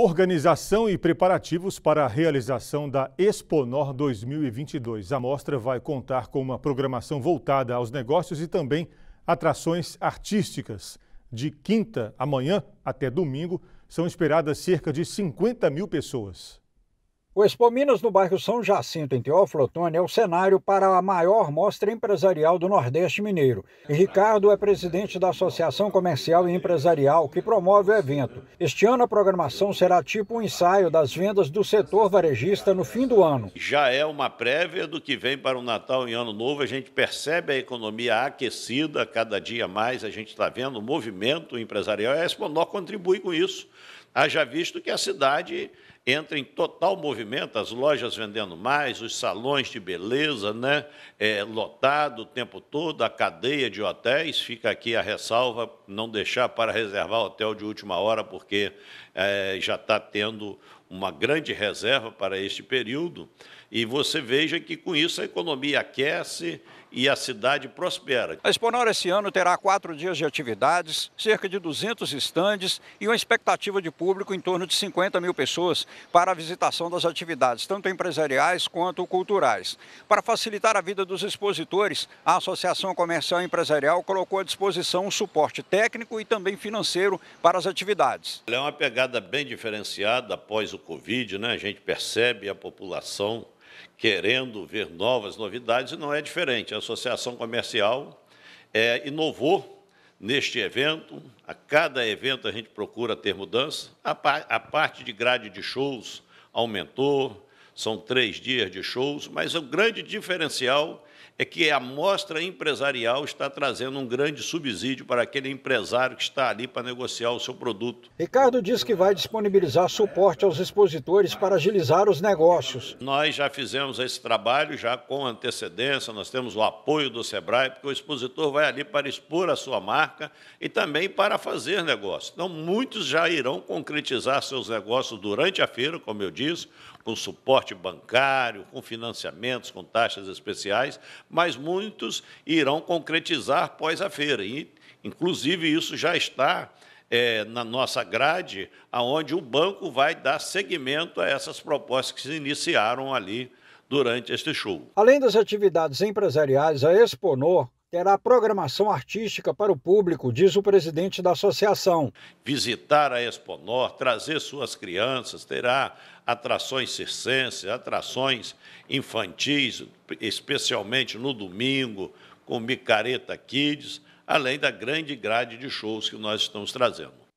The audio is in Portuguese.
Organização e preparativos para a realização da Exponor 2022. A mostra vai contar com uma programação voltada aos negócios e também atrações artísticas. De quinta amanhã até domingo, são esperadas cerca de 50 mil pessoas. O Expo Minas no bairro São Jacinto, em Teófilo Otoni é o cenário para a maior mostra empresarial do Nordeste Mineiro. E Ricardo é presidente da Associação Comercial e Empresarial, que promove o evento. Este ano a programação será tipo um ensaio das vendas do setor varejista no fim do ano. Já é uma prévia do que vem para o Natal e Ano Novo. A gente percebe a economia aquecida cada dia mais. A gente está vendo o movimento empresarial. A Expo Nor contribui com isso. Haja visto que a cidade entra em total movimento, as lojas vendendo mais, os salões de beleza, né, é, lotado o tempo todo, a cadeia de hotéis, fica aqui a ressalva, não deixar para reservar hotel de última hora, porque é, já está tendo uma grande reserva para este período, e você veja que com isso a economia aquece e a cidade prospera. A Exponor esse ano terá quatro dias de atividades, cerca de 200 estandes e uma expectativa de público em torno de 50 mil pessoas para a visitação das atividades, tanto empresariais quanto culturais. Para facilitar a vida dos expositores, a Associação Comercial Empresarial colocou à disposição um suporte técnico e também financeiro para as atividades. É uma pegada bem diferenciada após o Covid, né? A gente percebe a população querendo ver novas novidades, e não é diferente. A Associação Comercial é, inovou neste evento. A cada evento a gente procura ter mudança. A, par, a parte de grade de shows aumentou, são três dias de shows, mas o grande diferencial é que a mostra empresarial está trazendo um grande subsídio para aquele empresário que está ali para negociar o seu produto. Ricardo diz que vai disponibilizar suporte aos expositores para agilizar os negócios. Nós já fizemos esse trabalho já com antecedência, nós temos o apoio do Sebrae, porque o expositor vai ali para expor a sua marca e também para fazer negócio. Então, muitos já irão concretizar seus negócios durante a feira, como eu disse, com suporte aporte bancário, com financiamentos, com taxas especiais, mas muitos irão concretizar pós a feira. E, inclusive, isso já está é, na nossa grade, aonde o banco vai dar seguimento a essas propostas que se iniciaram ali durante este show. Além das atividades empresariais, a Exponor terá programação artística para o público, diz o presidente da associação. Visitar a Expo Nord, trazer suas crianças, terá atrações circenses, atrações infantis, especialmente no domingo, com Micareta Kids, além da grande grade de shows que nós estamos trazendo.